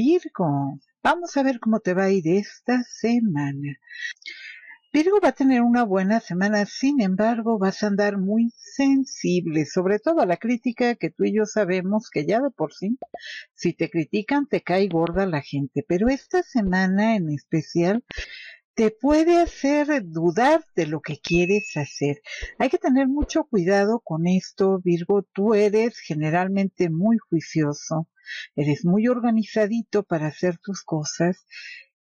Virgo. Vamos a ver cómo te va a ir esta semana. Virgo va a tener una buena semana, sin embargo vas a andar muy sensible, sobre todo a la crítica que tú y yo sabemos que ya de por sí, si te critican te cae gorda la gente, pero esta semana en especial te puede hacer dudar de lo que quieres hacer. Hay que tener mucho cuidado con esto, Virgo, tú eres generalmente muy juicioso eres muy organizadito para hacer tus cosas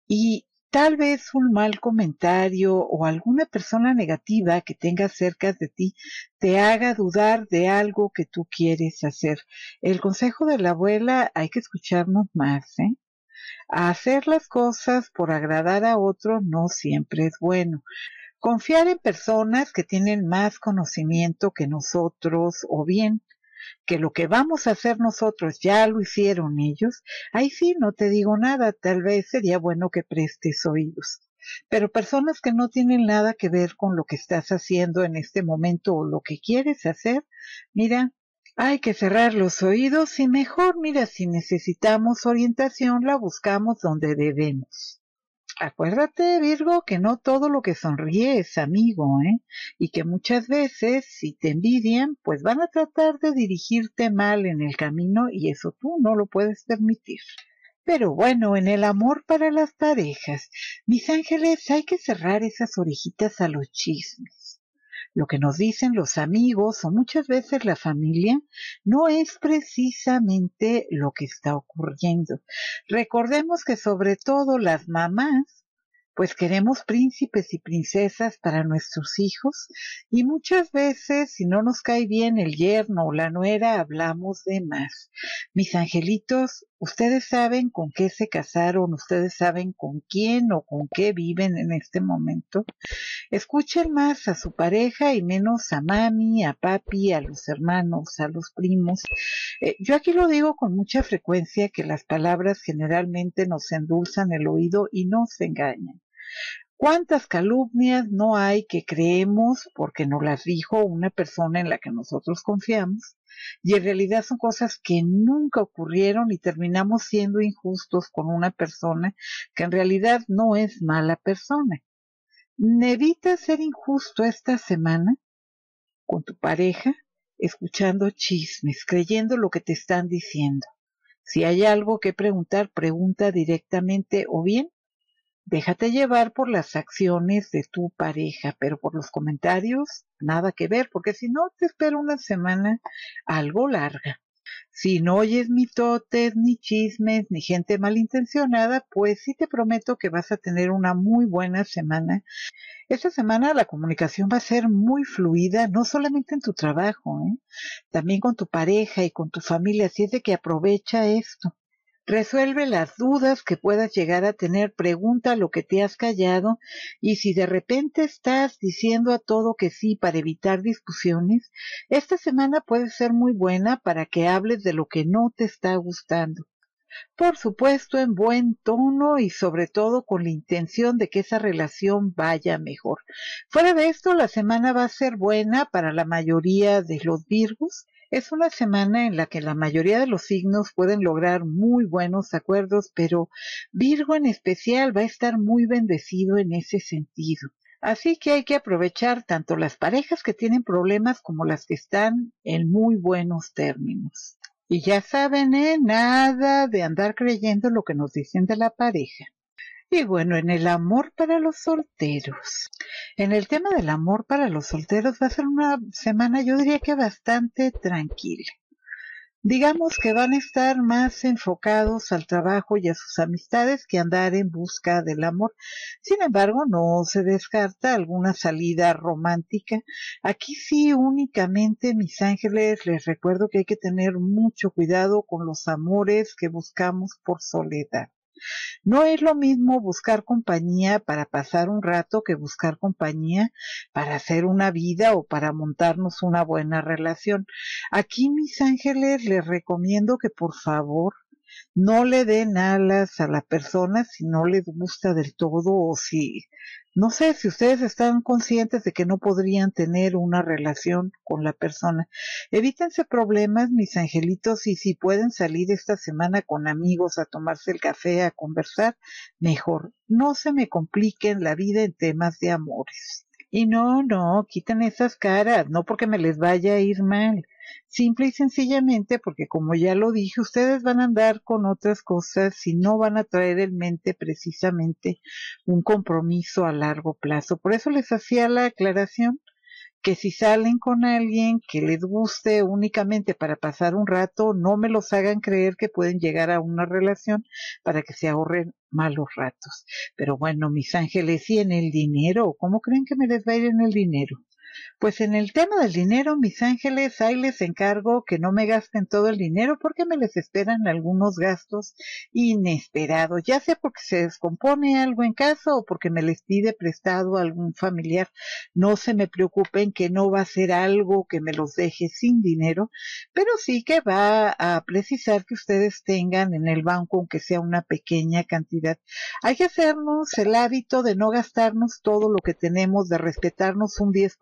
y tal vez un mal comentario o alguna persona negativa que tengas cerca de ti te haga dudar de algo que tú quieres hacer. El consejo de la abuela hay que escucharnos más, ¿eh? Hacer las cosas por agradar a otro no siempre es bueno. Confiar en personas que tienen más conocimiento que nosotros o bien que lo que vamos a hacer nosotros ya lo hicieron ellos, ahí sí no te digo nada, tal vez sería bueno que prestes oídos. Pero personas que no tienen nada que ver con lo que estás haciendo en este momento o lo que quieres hacer, mira, hay que cerrar los oídos y mejor, mira, si necesitamos orientación, la buscamos donde debemos. Acuérdate, Virgo, que no todo lo que sonríes amigo, ¿eh? Y que muchas veces, si te envidian, pues van a tratar de dirigirte mal en el camino y eso tú no lo puedes permitir. Pero bueno, en el amor para las parejas, mis ángeles, hay que cerrar esas orejitas a los chismes lo que nos dicen los amigos o muchas veces la familia no es precisamente lo que está ocurriendo. Recordemos que sobre todo las mamás pues queremos príncipes y princesas para nuestros hijos y muchas veces si no nos cae bien el yerno o la nuera hablamos de más. Mis angelitos, Ustedes saben con qué se casaron, ustedes saben con quién o con qué viven en este momento. Escuchen más a su pareja y menos a mami, a papi, a los hermanos, a los primos. Eh, yo aquí lo digo con mucha frecuencia que las palabras generalmente nos endulzan el oído y nos engañan. ¿Cuántas calumnias no hay que creemos porque nos las dijo una persona en la que nosotros confiamos? Y en realidad son cosas que nunca ocurrieron y terminamos siendo injustos con una persona que en realidad no es mala persona. Nevita ser injusto esta semana con tu pareja escuchando chismes, creyendo lo que te están diciendo. Si hay algo que preguntar, pregunta directamente o bien déjate llevar por las acciones de tu pareja, pero por los comentarios nada que ver, porque si no te espero una semana algo larga. Si no oyes mitotes, ni chismes, ni gente malintencionada, pues sí te prometo que vas a tener una muy buena semana. Esta semana la comunicación va a ser muy fluida, no solamente en tu trabajo, ¿eh? también con tu pareja y con tu familia, así es de que aprovecha esto. Resuelve las dudas que puedas llegar a tener, pregunta lo que te has callado y si de repente estás diciendo a todo que sí para evitar discusiones, esta semana puede ser muy buena para que hables de lo que no te está gustando. Por supuesto, en buen tono y sobre todo con la intención de que esa relación vaya mejor. Fuera de esto, la semana va a ser buena para la mayoría de los Virgos es una semana en la que la mayoría de los signos pueden lograr muy buenos acuerdos, pero Virgo en especial va a estar muy bendecido en ese sentido. Así que hay que aprovechar tanto las parejas que tienen problemas como las que están en muy buenos términos. Y ya saben, ¿eh? nada de andar creyendo lo que nos dicen de la pareja. Y bueno, en el amor para los solteros. En el tema del amor para los solteros va a ser una semana, yo diría que bastante tranquila. Digamos que van a estar más enfocados al trabajo y a sus amistades que andar en busca del amor. Sin embargo, no se descarta alguna salida romántica. Aquí sí únicamente, mis ángeles, les recuerdo que hay que tener mucho cuidado con los amores que buscamos por soledad. No es lo mismo buscar compañía para pasar un rato que buscar compañía para hacer una vida o para montarnos una buena relación. Aquí, mis ángeles, les recomiendo que por favor no le den alas a la persona si no les gusta del todo o si, no sé, si ustedes están conscientes de que no podrían tener una relación con la persona. Evítense problemas, mis angelitos, y si pueden salir esta semana con amigos a tomarse el café, a conversar, mejor. No se me compliquen la vida en temas de amores. Y no, no, quiten esas caras, no porque me les vaya a ir mal Simple y sencillamente porque, como ya lo dije, ustedes van a andar con otras cosas si no van a traer en mente precisamente un compromiso a largo plazo. Por eso les hacía la aclaración que si salen con alguien que les guste únicamente para pasar un rato, no me los hagan creer que pueden llegar a una relación para que se ahorren malos ratos. Pero bueno, mis ángeles, y en el dinero, ¿cómo creen que me les va en el dinero? Pues en el tema del dinero, mis ángeles, ahí les encargo que no me gasten todo el dinero porque me les esperan algunos gastos inesperados, ya sea porque se descompone algo en casa o porque me les pide prestado algún familiar. No se me preocupen que no va a ser algo que me los deje sin dinero, pero sí que va a precisar que ustedes tengan en el banco, aunque sea una pequeña cantidad. Hay que hacernos el hábito de no gastarnos todo lo que tenemos, de respetarnos un 10%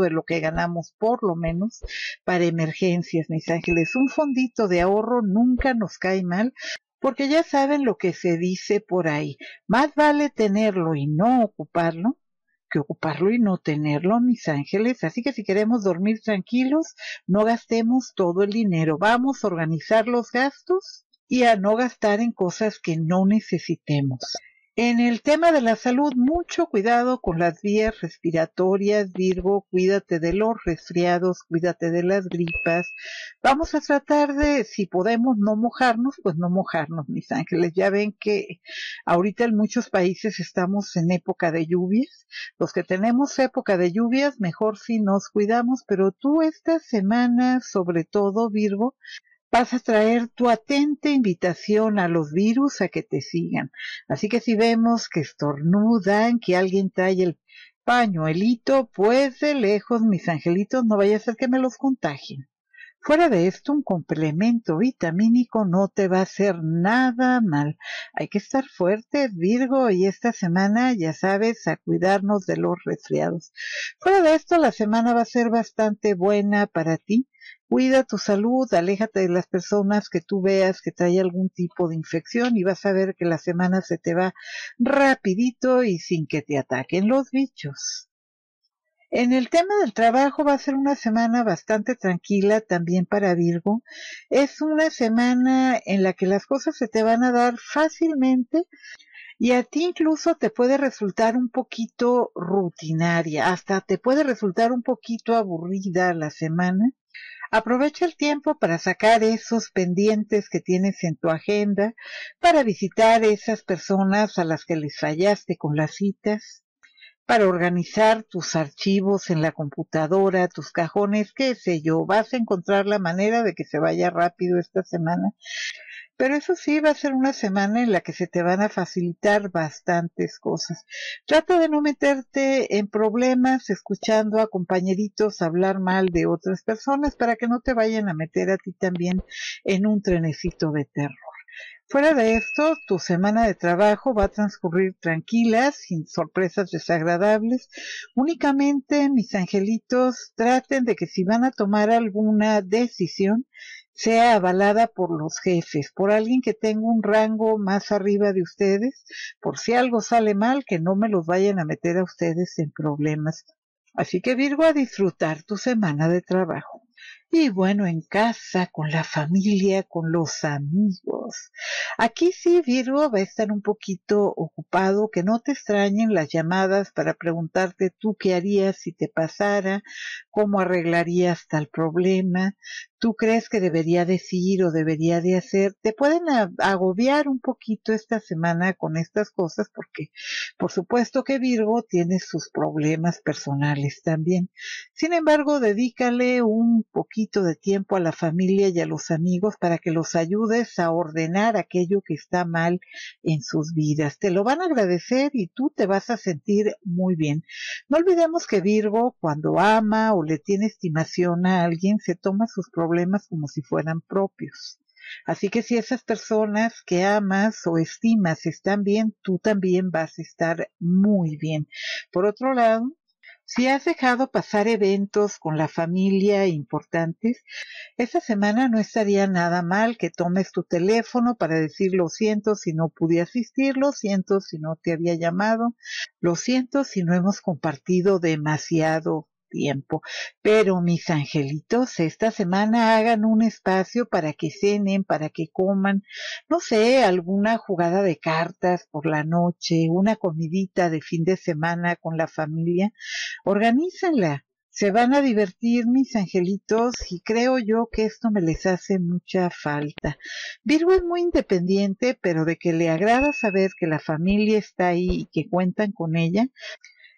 de lo que ganamos, por lo menos, para emergencias, mis ángeles. Un fondito de ahorro nunca nos cae mal, porque ya saben lo que se dice por ahí. Más vale tenerlo y no ocuparlo que ocuparlo y no tenerlo, mis ángeles. Así que si queremos dormir tranquilos, no gastemos todo el dinero. Vamos a organizar los gastos y a no gastar en cosas que no necesitemos. En el tema de la salud, mucho cuidado con las vías respiratorias, Virgo, cuídate de los resfriados, cuídate de las gripas. Vamos a tratar de, si podemos no mojarnos, pues no mojarnos, mis ángeles. Ya ven que ahorita en muchos países estamos en época de lluvias. Los que tenemos época de lluvias, mejor si nos cuidamos, pero tú esta semana, sobre todo, Virgo, vas a traer tu atenta invitación a los virus a que te sigan. Así que si vemos que estornudan, que alguien trae el pañuelito, pues de lejos, mis angelitos, no vaya a ser que me los contagien. Fuera de esto, un complemento vitamínico no te va a hacer nada mal. Hay que estar fuerte, Virgo, y esta semana, ya sabes, a cuidarnos de los resfriados. Fuera de esto, la semana va a ser bastante buena para ti. Cuida tu salud, aléjate de las personas que tú veas que trae algún tipo de infección y vas a ver que la semana se te va rapidito y sin que te ataquen los bichos. En el tema del trabajo va a ser una semana bastante tranquila también para Virgo. Es una semana en la que las cosas se te van a dar fácilmente y a ti incluso te puede resultar un poquito rutinaria, hasta te puede resultar un poquito aburrida la semana. Aprovecha el tiempo para sacar esos pendientes que tienes en tu agenda, para visitar esas personas a las que les fallaste con las citas para organizar tus archivos en la computadora, tus cajones, qué sé yo, vas a encontrar la manera de que se vaya rápido esta semana. Pero eso sí, va a ser una semana en la que se te van a facilitar bastantes cosas. Trata de no meterte en problemas escuchando a compañeritos hablar mal de otras personas para que no te vayan a meter a ti también en un trenecito de terror. Fuera de esto, tu semana de trabajo va a transcurrir tranquila, sin sorpresas desagradables. Únicamente, mis angelitos, traten de que si van a tomar alguna decisión, sea avalada por los jefes, por alguien que tenga un rango más arriba de ustedes, por si algo sale mal, que no me los vayan a meter a ustedes en problemas. Así que Virgo, a disfrutar tu semana de trabajo. Y bueno, en casa, con la familia, con los amigos. Aquí sí, Virgo, va a estar un poquito ocupado, que no te extrañen las llamadas para preguntarte tú qué harías si te pasara, cómo arreglarías tal problema, tú crees que debería decir o debería de hacer. Te pueden agobiar un poquito esta semana con estas cosas porque, por supuesto que Virgo tiene sus problemas personales también. Sin embargo, dedícale un poquito de tiempo a la familia y a los amigos para que los ayudes a ordenar aquello que está mal en sus vidas. Te lo van a agradecer y tú te vas a sentir muy bien. No olvidemos que Virgo, cuando ama o le tiene estimación a alguien, se toma sus problemas como si fueran propios. Así que si esas personas que amas o estimas están bien, tú también vas a estar muy bien. Por otro lado, si has dejado pasar eventos con la familia importantes, esta semana no estaría nada mal que tomes tu teléfono para decir lo siento si no pude asistir, lo siento si no te había llamado, lo siento si no hemos compartido demasiado tiempo. Pero mis angelitos, esta semana hagan un espacio para que cenen, para que coman, no sé, alguna jugada de cartas por la noche, una comidita de fin de semana con la familia. Organícenla. Se van a divertir mis angelitos y creo yo que esto me les hace mucha falta. Virgo es muy independiente, pero de que le agrada saber que la familia está ahí y que cuentan con ella,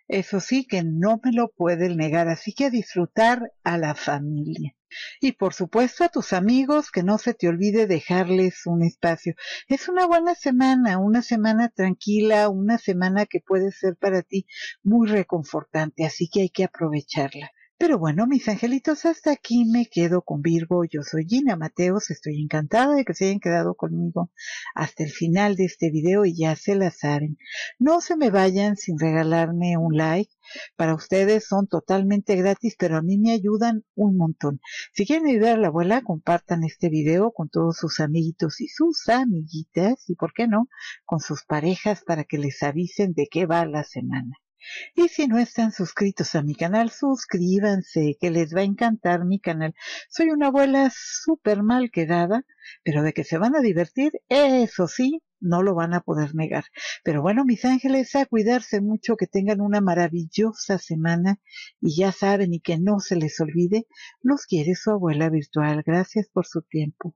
eso sí que no me lo pueden negar, así que a disfrutar a la familia. Y por supuesto a tus amigos, que no se te olvide dejarles un espacio. Es una buena semana, una semana tranquila, una semana que puede ser para ti muy reconfortante, así que hay que aprovecharla. Pero bueno, mis angelitos, hasta aquí me quedo con Virgo. Yo soy Gina Mateos, estoy encantada de que se hayan quedado conmigo hasta el final de este video y ya se la saben. No se me vayan sin regalarme un like. Para ustedes son totalmente gratis, pero a mí me ayudan un montón. Si quieren ayudar a la abuela, compartan este video con todos sus amiguitos y sus amiguitas y, ¿por qué no?, con sus parejas para que les avisen de qué va la semana. Y si no están suscritos a mi canal, suscríbanse, que les va a encantar mi canal. Soy una abuela súper mal quedada, pero de que se van a divertir, eso sí, no lo van a poder negar. Pero bueno, mis ángeles, a cuidarse mucho, que tengan una maravillosa semana y ya saben y que no se les olvide, los quiere su abuela virtual. Gracias por su tiempo.